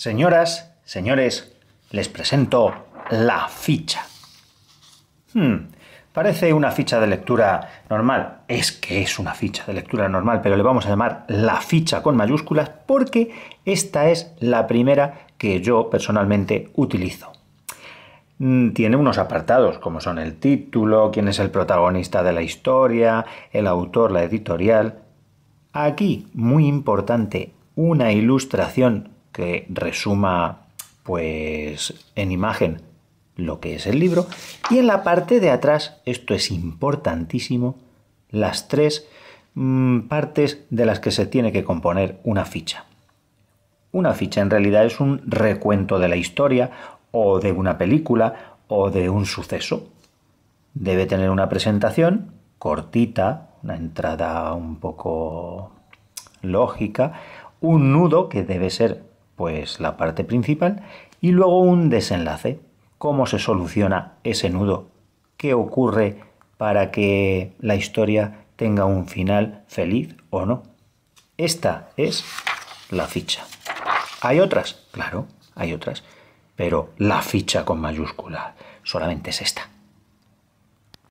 Señoras, señores, les presento la ficha. Hmm, parece una ficha de lectura normal. Es que es una ficha de lectura normal, pero le vamos a llamar la ficha con mayúsculas porque esta es la primera que yo personalmente utilizo. Hmm, tiene unos apartados como son el título, quién es el protagonista de la historia, el autor, la editorial. Aquí, muy importante, una ilustración que resuma pues en imagen lo que es el libro y en la parte de atrás, esto es importantísimo, las tres mm, partes de las que se tiene que componer una ficha. Una ficha en realidad es un recuento de la historia o de una película o de un suceso. Debe tener una presentación cortita, una entrada un poco lógica, un nudo que debe ser pues la parte principal y luego un desenlace. ¿Cómo se soluciona ese nudo? ¿Qué ocurre para que la historia tenga un final feliz o no? Esta es la ficha. ¿Hay otras? Claro, hay otras. Pero la ficha con mayúscula solamente es esta.